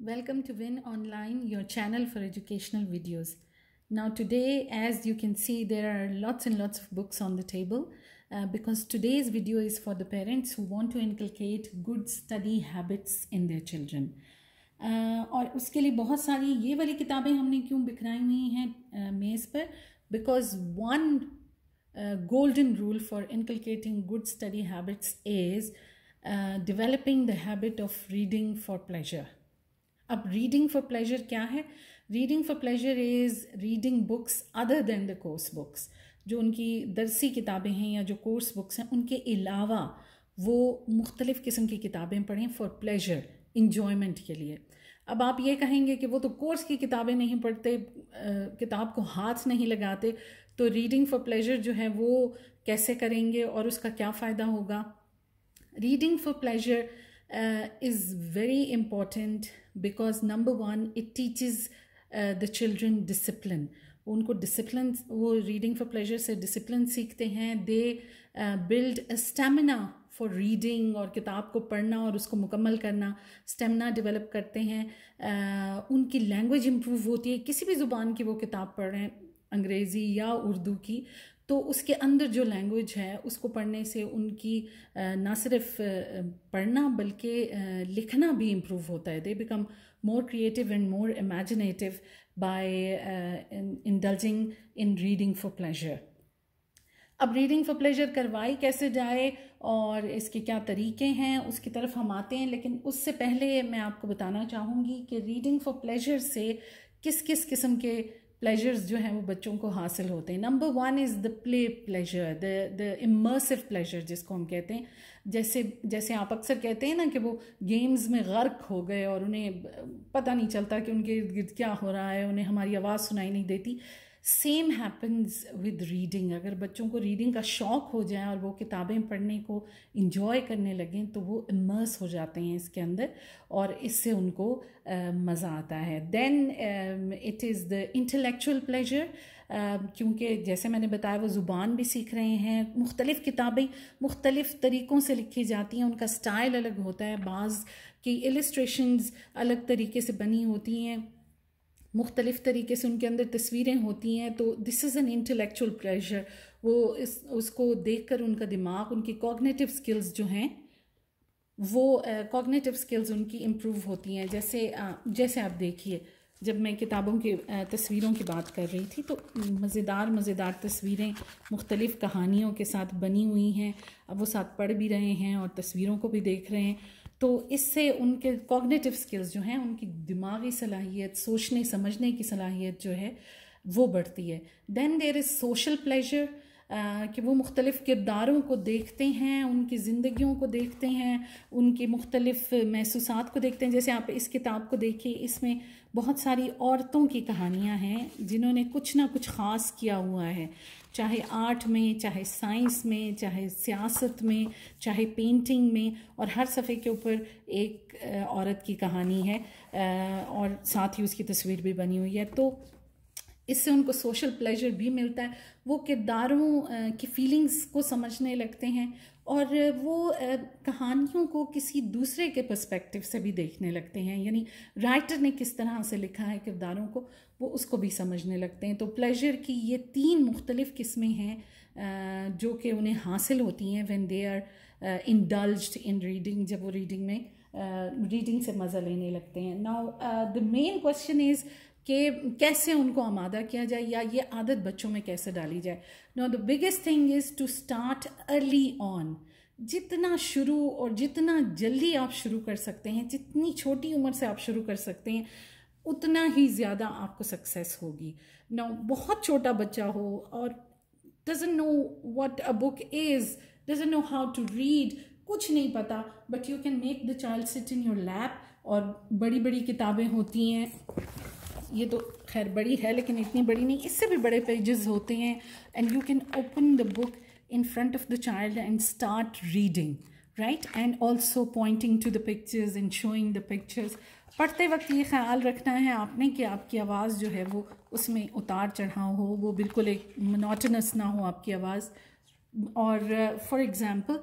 Welcome to Win Online, your channel for educational videos. Now today, as you can see, there are lots and lots of books on the table uh, because today's video is for the parents who want to inculcate good study habits in their children. Uh, और उसके लिए बहुत सारी ये वाली किताबें हमने क्यों बिखराई हुई हैं uh, मेज़ पर because one golden rule for inculcating good study habits is developing the habit of reading for pleasure अब रीडिंग फॉर प्लेजर क्या है reading for pleasure is reading books other than the course books जो उनकी दरसी किताबें हैं या जो course books हैं उनके अलावा वो मुख्तलिफ़ किस्म की किताबें पढ़ें फॉर प्लेजर इन्जॉयमेंट के लिए अब आप ये कहेंगे कि वो तो कोर्स की किताबें नहीं पढ़ते किताब को हाथ नहीं लगाते तो रीडिंग फॉर प्लेजर जो है वो कैसे करेंगे और उसका क्या फ़ायदा होगा reading for pleasure is very important because number one it teaches the children discipline उनको डिसिप्लिन वो रीडिंग फॉर प्लेजर से डिसिप्लिन सीखते हैं they build stamina for reading और किताब को पढ़ना और उसको मुकम्मल करना स्टेमिना डेवलप करते हैं uh, उनकी लैंग्वेज इम्प्रूव होती है किसी भी ज़ुबान की वो किताब पढ़ रहे हैं अंग्रेज़ी या उर्दू की तो उसके अंदर जो लैंग्वेज है उसको पढ़ने से उनकी ना सिर्फ पढ़ना बल्कि लिखना भी इम्प्रूव होता है they become more creative and more imaginative by indulging in reading for pleasure अब रीडिंग फॉर प्लेजर करवाई कैसे जाए और इसके क्या तरीके हैं उसकी तरफ हम आते हैं लेकिन उससे पहले मैं आपको बताना चाहूँगी कि रीडिंग फॉर प्लेजर से किस किस किस्म के प्लेजर्स जो हैं वो बच्चों को हासिल होते हैं number one is the play pleasure the the immersive pleasure जिसको हम कहते हैं जैसे जैसे आप अक्सर कहते हैं ना कि वो गेम्स में गर्क हो गए और उन्हें पता नहीं चलता कि उनके इर्द गिर्द क्या हो रहा है उन्हें हमारी आवाज़ सुनाई नहीं देती सेम हैपन्स विद रीडिंग अगर बच्चों को रीडिंग का शौक़ हो जाए और वो किताबें पढ़ने को इन्जॉय करने लगें तो वो इमर्स हो जाते हैं इसके अंदर और इससे उनको मज़ा आता है then it is the intellectual pleasure क्योंकि जैसे मैंने बताया वो ज़ुबान भी सीख रहे हैं मुख्तलिफ़ किताबें मुख्तलिफ़ तरीक़ों से लिखी जाती हैं उनका स्टाइल अलग होता है बाज़ की एलिस्ट्रेशंस अलग तरीके से बनी होती हैं मुख्तलिफ़ तरीके से उनके अंदर तस्वीरें होती हैं तो this is an intellectual pressure वो इस उसको देख कर उनका दिमाग उनकी कॉग्नेटिव स्किल्स जो हैं वो कॉग्नेटिव uh, स्किल्स उनकी इम्प्रूव होती हैं जैसे uh, जैसे आप देखिए जब मैं किताबों के तस्वीरों की बात कर रही थी तो मज़ेदार मज़ेदार तस्वीरें मुख्तलिफ़ कहानियों के साथ बनी हुई हैं अब वो साथ पढ़ भी रहे हैं और तस्वीरों को भी देख रहे हैं तो इससे उनके कॉग्नेटिव स्किल्स जो हैं उनकी दिमागी सलाहियत सोचने समझने की सलाहियत जो है वो बढ़ती है then there is social pleasure कि वो मुख्तलिफ़ किरदारों को देखते हैं उनकी ज़िंदगियों को देखते हैं उनके मुख्तलिफ़ महसूस को देखते हैं जैसे आप इस किताब को देखिए इसमें बहुत सारी औरतों की कहानियाँ हैं जिन्होंने कुछ ना कुछ ख़ास किया हुआ है चाहे आर्ट में चाहे साइंस में चाहे सियासत में चाहे पेंटिंग में और हर सफ़े के ऊपर एक औरत की कहानी है और साथ ही उसकी तस्वीर भी बनी हुई है तो इससे उनको सोशल प्लेजर भी मिलता है वो किरदारों की फीलिंग्स को समझने लगते हैं और वो कहानियों को किसी दूसरे के पर्सपेक्टिव से भी देखने लगते हैं यानी राइटर ने किस तरह से लिखा है किरदारों को वो उसको भी समझने लगते हैं तो प्लेजर की ये तीन मुख्तलिफ़ किस्में हैं जो कि उन्हें हासिल होती हैं when they are indulge in reading जब वो रीडिंग में रीडिंग uh, से मज़ा लेने लगते हैं now the main question is कि कैसे उनको आमादा किया जाए या ये आदत बच्चों में कैसे डाली जाए no the biggest thing is to start early on जितना शुरू और जितना जल्दी आप शुरू कर सकते हैं जितनी छोटी उम्र से आप शुरू कर सकते हैं उतना ही ज़्यादा आपको सक्सेस होगी ना बहुत छोटा बच्चा हो और doesn't know what a book is doesn't know how to read कुछ नहीं पता but you can make the child sit in your lap और बड़ी बड़ी किताबें होती हैं ये तो खैर बड़ी है लेकिन इतनी बड़ी नहीं इससे भी बड़े पेजेस होते हैं and you can open the book in front of the child and start reading right and also pointing to the pictures and showing the pictures पढ़ते वक्त ये ख्याल रखना है आपने कि आपकी आवाज़ जो है वो उसमें उतार चढ़ाव हो वो बिल्कुल एक मोनोटनस ना हो आपकी आवाज़ और for example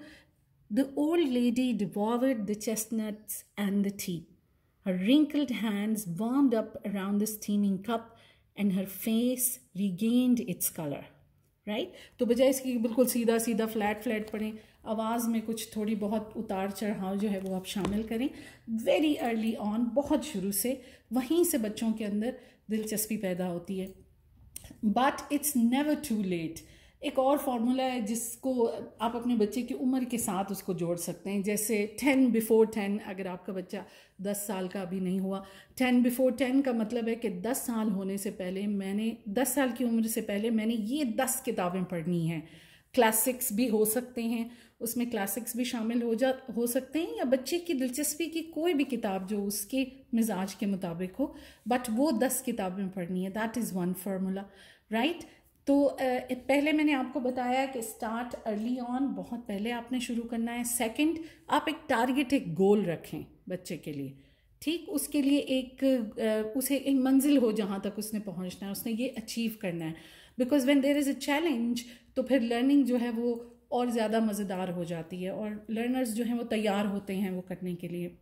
the old lady devoured the chestnuts and the थी Her wrinkled hands warmed up around the steaming cup and her face regained its color. Right right? तो बजाय इसकी बिल्कुल सीधा सीधा फ्लैट फ्लैट पढ़ें आवाज़ में कुछ थोड़ी बहुत उतार चढ़ाव जो है वो आप शामिल करें वेरी अर्ली ऑन बहुत शुरू से वहीं से बच्चों के अंदर दिलचस्पी पैदा होती है but it's never too late एक और फार्मूला है जिसको आप अपने बच्चे की उम्र के साथ उसको जोड़ सकते हैं जैसे टेन बिफोर टेन अगर आपका बच्चा दस साल का अभी नहीं हुआ टेन बिफोर टेन का मतलब है कि दस साल होने से पहले मैंने दस साल की उम्र से पहले मैंने ये दस किताबें पढ़नी हैं क्लासिक्स भी हो सकते हैं उसमें क्लासिक्स भी शामिल हो जा हो सकते हैं या बच्चे की दिलचस्पी की कोई भी किताब जो उसके मिजाज के मुताबिक हो बट वो दस किताबें पढ़नी है that is one formula right तो पहले मैंने आपको बताया कि स्टार्ट अर्ली ऑन बहुत पहले आपने शुरू करना है सेकंड आप एक टारगेट एक गोल रखें बच्चे के लिए ठीक उसके लिए एक उसे एक मंजिल हो जहाँ तक उसने पहुँचना है उसने ये अचीव करना है because when there is a challenge तो फिर लर्निंग जो है वो और ज़्यादा मज़ेदार हो जाती है और लर्नर्स जो हैं वो तैयार होते हैं वो करने के लिए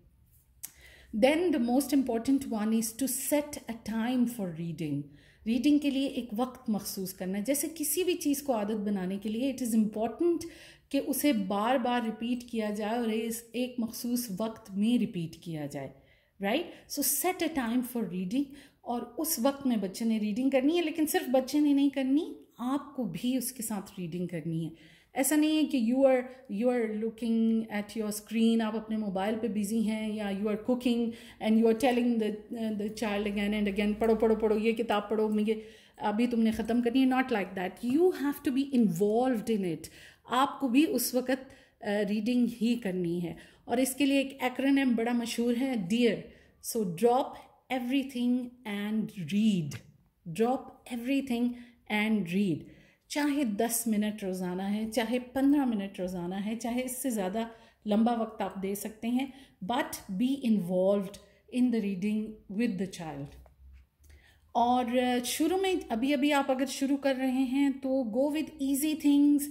then the most important one is to set a time for reading reading के लिए एक वक्त मखसूस करना जैसे किसी भी चीज़ को आदत बनाने के लिए इट इज़ इम्पॉर्टेंट कि उसे बार बार रिपीट किया जाए और इस एक मखसूस वक्त में रिपीट किया जाए right so set a time for reading और उस वक्त में बच्चे ने रीडिंग करनी है लेकिन सिर्फ बच्चे ने नहीं करनी आपको भी उसके साथ रीडिंग करनी है ऐसा नहीं है कि you are you are looking at your screen आप अपने मोबाइल पे बिजी हैं या you are cooking and you are telling the the child again and again पढ़ो पढ़ो पढ़ो ये किताब पढ़ो ये अभी तुमने ख़त्म करनी है not like that you have to be involve in it आपको भी उस वक्त रीडिंग uh, ही करनी है और इसके लिए एक एक्रोनिम बड़ा मशहूर है dear so drop everything and read drop everything and read चाहे दस मिनट रोज़ाना है चाहे पंद्रह मिनट रोज़ाना है चाहे इससे ज़्यादा लंबा वक्त आप दे सकते हैं but be involve in the reading with the child और शुरू में अभी अभी आप अगर शुरू कर रहे हैं तो गो विद ईजी थिंग्स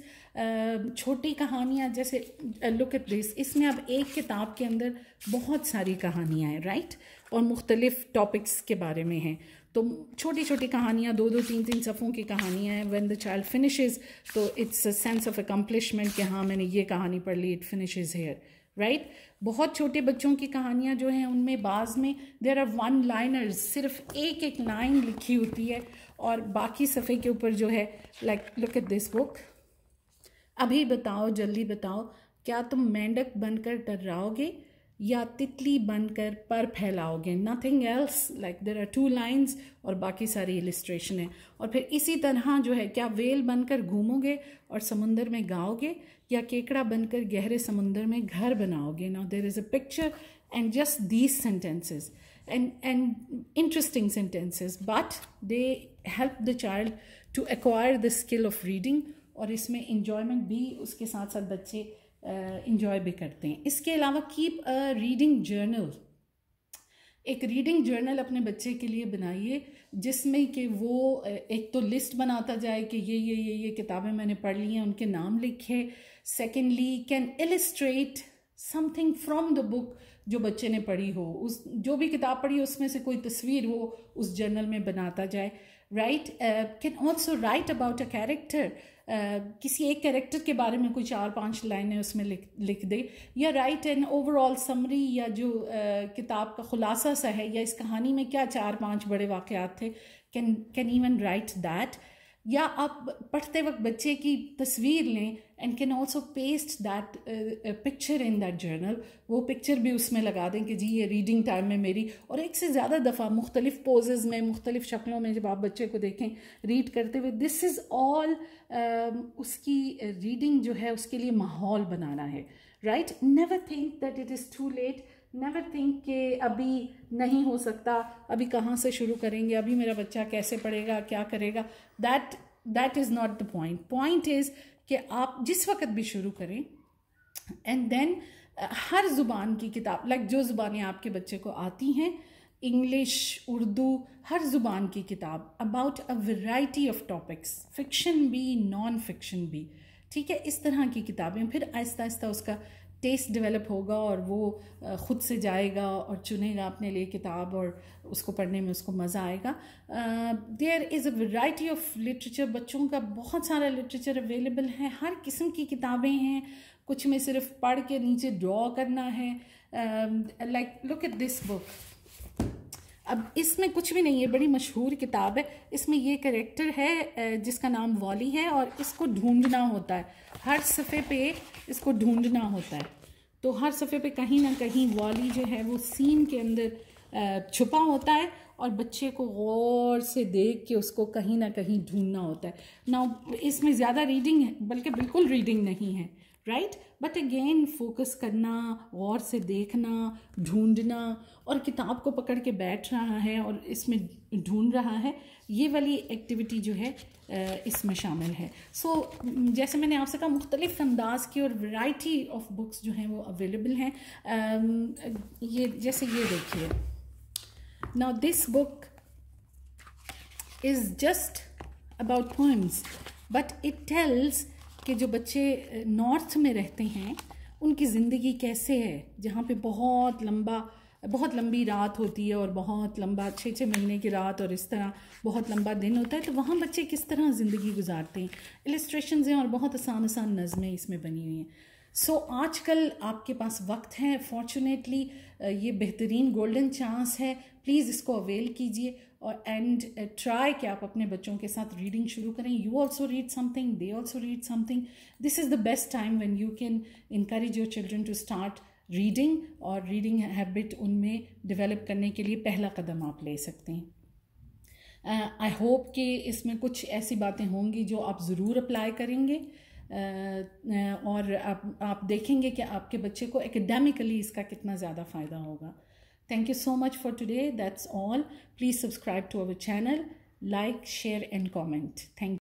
छोटी कहानियाँ जैसे लुक एट दिस इसमें अब एक किताब के अंदर बहुत सारी कहानियाँ हैं राइट और मुख्तलिफ़ टॉपिक्स के बारे में हैं तो छोटी छोटी कहानियाँ दो दो तीन तीन सफ़ों की कहानियाँ हैं वेन द चाइल्ड फिनिशेज तो it's a sense of accomplishment कि हाँ मैंने ये कहानी पढ़ ली इट फिनिशेज हेयर राइट बहुत छोटे बच्चों की कहानियाँ जो हैं उनमें बाज़ में देर आर वन लाइनर्स सिर्फ एक एक लाइन लिखी होती है और बाकी सफ़े के ऊपर जो है like look at this book अभी बताओ जल्दी बताओ क्या तुम मेंढक बनकर डर्राओगे या तितली बनकर पर फैलाओगे nothing else like there are two lines और बाकी सारी इलिस्ट्रेशन है और फिर इसी तरह जो है क्या वेल बनकर घूमोगे और समुंदर में गाओगे या केकड़ा बनकर गहरे समुंदर में घर बनाओगे now there is a picture and just these sentences and and interesting sentences but they help the child to acquire the skill of reading और इसमें इंजॉयमेंट भी उसके साथ साथ बच्चे इंजॉय भी करते हैं इसके अलावा कीप अ रीडिंग जर्नल एक रीडिंग जर्नल अपने बच्चे के लिए बनाइए जिसमें कि वो एक तो लिस्ट बनाता जाए कि ये ये ये ये किताबें मैंने पढ़ ली हैं उनके नाम लिखे secondly can illustrate something from the book जो बच्चे ने पढ़ी हो उस जो भी किताब पढ़ी हो उसमें से कोई तस्वीर हो उस जर्नल में बनाता जाए right can also write about a character किसी एक कैरेक्टर के बारे में कोई चार पांच लाइनें उसमें लिख लिख दे या राइट एंड ओवरऑल समरी या जो किताब का खुलासा सा है या इस कहानी में क्या चार पांच बड़े वाक़ थे can can even write that या आप पढ़ते वक्त बच्चे की तस्वीर लें and can also paste that picture in that journal वो पिक्चर भी उसमें लगा दें कि जी ये रीडिंग टाइम में मेरी और एक से ज़्यादा दफ़ा मुख्तलिफ पोजेज़ में मुख्तलिफ शक्लों में जब आप बच्चे को देखें रीड करते हुए दिस इज़ ऑल उसकी रीडिंग जो है उसके लिए माहौल बनाना है right never think that it is too late never think के अभी नहीं हो सकता अभी कहाँ से शुरू करेंगे अभी मेरा बच्चा कैसे पढ़ेगा क्या करेगा that that is not the point point is कि आप जिस वक्त भी शुरू करें एंड देन uh, हर ज़ुबान की किताब लाइक जो ज़ुबानें आपके बच्चे को आती हैं इंग्लिश उर्दू हर ज़ुबान की किताब about a variety of topics fiction भी नॉन फिक्शन भी ठीक है इस तरह की किताबें फिर आहिस्ता आहिस्ता उसका टेस्ट डेवलप होगा और वो ख़ुद से जाएगा और चुनेगा अपने लिए किताब और उसको पढ़ने में उसको मज़ा आएगा there is a variety of literature बच्चों का बहुत सारा लिटरेचर अवेलेबल है हर किस्म की किताबें हैं कुछ में सिर्फ पढ़ के नीचे ड्रॉ करना है like look at this book अब इसमें कुछ भी नहीं है बड़ी मशहूर किताब है इसमें ये करेक्टर है जिसका नाम वॉली है और इसको ढूंढना होता है हर सफ़े पे इसको ढूंढना होता है तो हर सफ़े पे कहीं ना कहीं वॉली जो है वो सीन के अंदर छुपा होता है और बच्चे को गौर से देख के उसको कहीं ना कहीं ढूंढना होता है ना इसमें ज़्यादा रीडिंग है बल्कि बिल्कुल रीडिंग नहीं है राइट बट अगेन फोकस करना गौर से देखना ढूंढना और किताब को पकड़ के बैठ रहा है और इसमें ढूंढ रहा है ये वाली एक्टिविटी जो है इसमें शामिल है सो so, जैसे मैंने आपसे कहा मुख्तलिफ अंदाज की और वैरायटी ऑफ बुक्स जो हैं वो अवेलेबल हैं ये जैसे ये देखिए Now this book is just about poems but it tells के जो बच्चे नॉर्थ में रहते हैं उनकी ज़िंदगी कैसे है जहाँ पे बहुत लंबा बहुत लंबी रात होती है और बहुत लंबा छः छः महीने की रात और इस तरह बहुत लंबा दिन होता है तो वहाँ बच्चे किस तरह ज़िंदगी गुजारते हैं इलस्ट्रेशन हैं और बहुत आसान आसान नज़में इसमें बनी हुई हैं सो so, आजकल आपके पास वक्त है फॉर्चुनेटली ये बेहतरीन गोल्डन चांस है प्लीज़ इसको अवेल कीजिए और एंड ट्राई कि आप अपने बच्चों के साथ रीडिंग शुरू करें you also read something they also read something this is the best time when you can encourage your children to start reading और रीडिंग हैबिट उनमें डेवलप करने के लिए पहला कदम आप ले सकते हैं आई uh, होप कि इसमें कुछ ऐसी बातें होंगी जो आप ज़रूर अप्लाई करेंगे uh, और आप आप देखेंगे कि आपके बच्चे को एकेडमिकली इसका कितना ज़्यादा फ़ायदा होगा thank you so much for today that's all please subscribe to our channel like share and comment thank